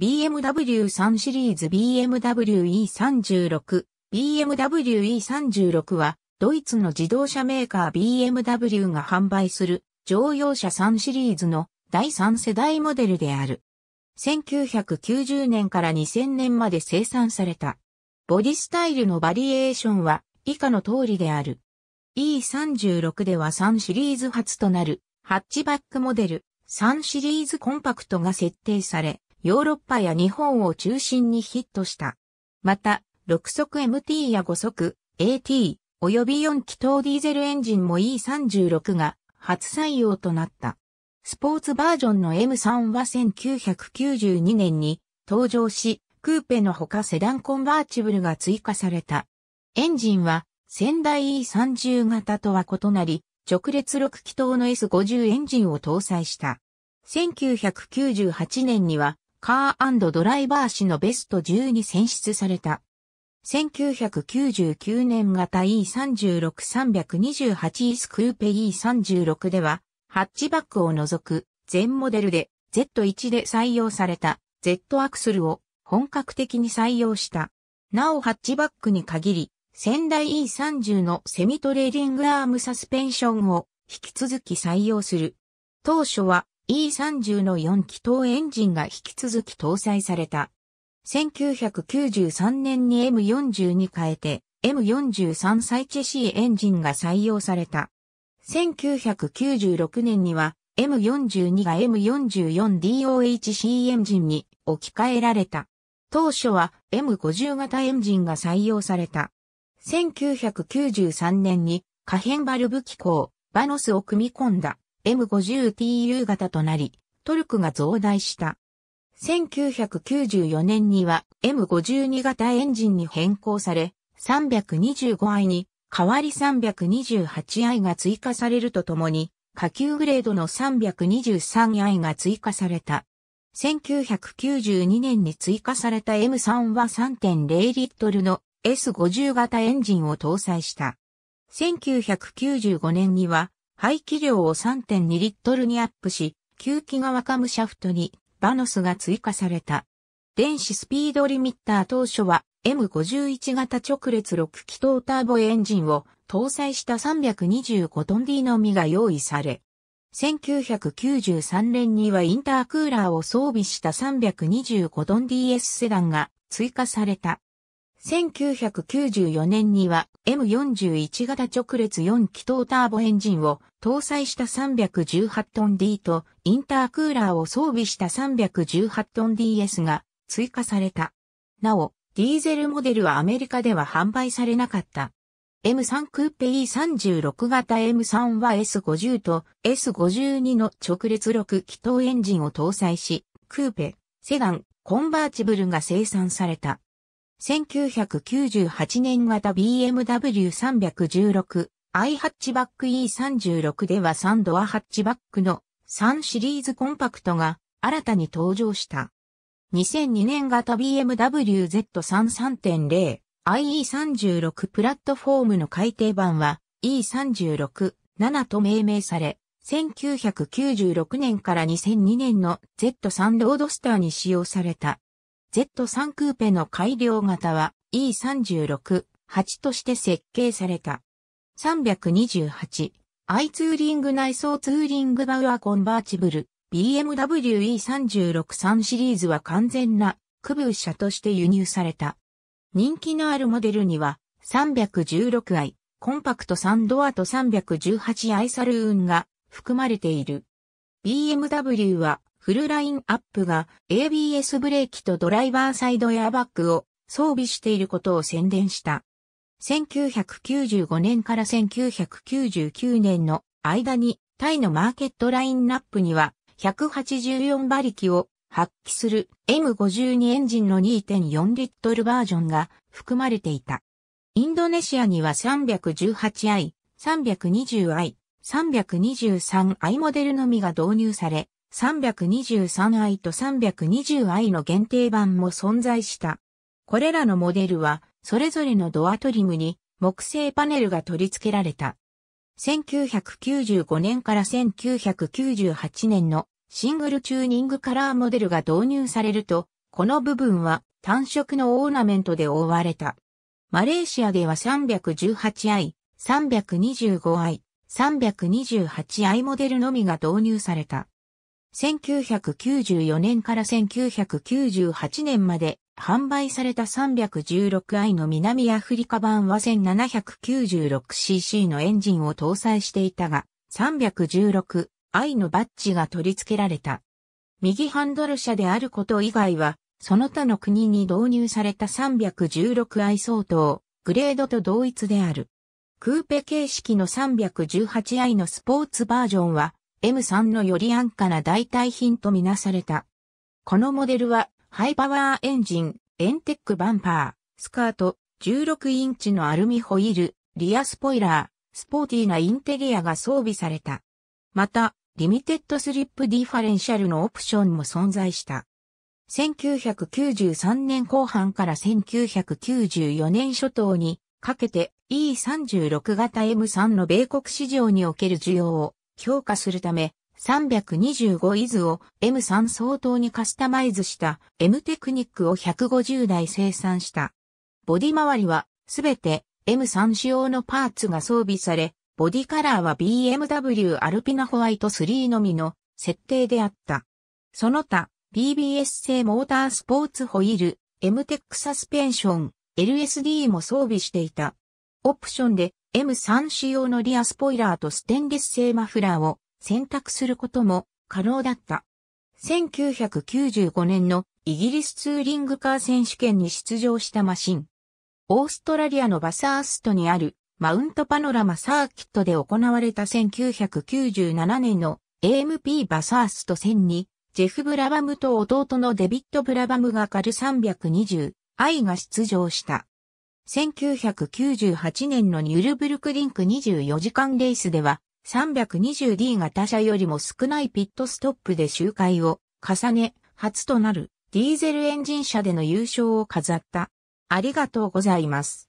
BMW 3シリーズ BMW E36、BMW E36 は、ドイツの自動車メーカー BMW が販売する乗用車3シリーズの第3世代モデルである。1990年から2000年まで生産された。ボディスタイルのバリエーションは以下の通りである。E36 では3シリーズ初となるハッチバックモデル3シリーズコンパクトが設定され、ヨーロッパや日本を中心にヒットした。また、6速 MT や5速 AT 及び4気筒ディーゼルエンジンも E36 が初採用となった。スポーツバージョンの M3 は1992年に登場し、クーペのほかセダンコンバーチブルが追加された。エンジンは仙台 E30 型とは異なり、直列6気筒の S50 エンジンを搭載した。1998年にはカードライバー誌のベスト10に選出された。1999年型 E36-328 イスクーペ E36 では、ハッチバックを除く全モデルで Z1 で採用された Z アクスルを本格的に採用した。なおハッチバックに限り、仙台 E30 のセミトレーリングアームサスペンションを引き続き採用する。当初は E30 の4気筒エンジンが引き続き搭載された。1993年に M40 に変えて M43 サイチェ C エンジンが採用された。1996年には M42 が M44DOHC エンジンに置き換えられた。当初は M50 型エンジンが採用された。1993年に可変バルブ機構、バノスを組み込んだ。M50TU 型となり、トルクが増大した。1994年には M52 型エンジンに変更され、325i に代わり 328i が追加されるとともに、下級グレードの 323i が追加された。1992年に追加された M3 は3.0リットルの S50 型エンジンを搭載した。1995年には排気量を3.2リットルにアップし、吸気がカムシャフトにバノスが追加された。電子スピードリミッター当初は M51 型直列6気筒ターボエンジンを搭載した325トン D のみが用意され、1993年にはインタークーラーを装備した325トン DS セダンが追加された。1994年には M41 型直列4気筒ターボエンジンを搭載した318トン D とインタークーラーを装備した318トン DS が追加された。なお、ディーゼルモデルはアメリカでは販売されなかった。M3 クーペ E36 型 M3 は S50 と S52 の直列6気筒エンジンを搭載し、クーペ、セダン、コンバーチブルが生産された。1998年型 BMW316i ハッチバック E36 では3ドアハッチバックの3シリーズコンパクトが新たに登場した。2002年型 BMW Z33.0 IE36 プラットフォームの改訂版は E36-7 と命名され、1996年から2002年の Z3 ロードスターに使用された。Z3 クーペの改良型は E36、8として設計された。328、i ツーリング内装ツーリングバウアーコンバーチブル、BMW E363 シリーズは完全な区分車として輸入された。人気のあるモデルには、316i、コンパクト3ドアと 318i サルーンが含まれている。BMW はフルラインアップが ABS ブレーキとドライバーサイドエアバッグを装備していることを宣伝した。1995年から1999年の間にタイのマーケットラインナップには184馬力を発揮する M52 エンジンの2.4リットルバージョンが含まれていた。インドネシアには 318i、320i、323i モデルのみが導入され、323i と 320i の限定版も存在した。これらのモデルは、それぞれのドアトリムに木製パネルが取り付けられた。1995年から1998年のシングルチューニングカラーモデルが導入されると、この部分は単色のオーナメントで覆われた。マレーシアでは 318i、325i、328i モデルのみが導入された。1994年から1998年まで販売された 316i の南アフリカ版は 1796cc のエンジンを搭載していたが、316i のバッジが取り付けられた。右ハンドル車であること以外は、その他の国に導入された 316i 相当、グレードと同一である。クーペ形式の 318i のスポーツバージョンは、M3 のより安価な代替品とみなされた。このモデルは、ハイパワーエンジン、エンテックバンパー、スカート、16インチのアルミホイール、リアスポイラー、スポーティーなインテリアが装備された。また、リミテッドスリップディファレンシャルのオプションも存在した。1993年後半から1994年初頭にかけて E36 型 M3 の米国市場における需要を評価するため、325イズを M3 相当にカスタマイズした M テクニックを150台生産した。ボディ周りはすべて M3 仕様のパーツが装備され、ボディカラーは BMW アルピナホワイト3のみの設定であった。その他、BBS 製モータースポーツホイール、M テックサスペンション、LSD も装備していた。オプションで M3 仕様のリアスポイラーとステンレス製マフラーを選択することも可能だった。1995年のイギリスツーリングカー選手権に出場したマシン。オーストラリアのバサーストにあるマウントパノラマサーキットで行われた1997年の AMP バサースト戦にジェフ・ブラバムと弟のデビット・ブラバムがカル 320i が出場した。1998年のニュルブルクリンク24時間レースでは、320D が他社よりも少ないピットストップで周回を重ね、初となるディーゼルエンジン車での優勝を飾った。ありがとうございます。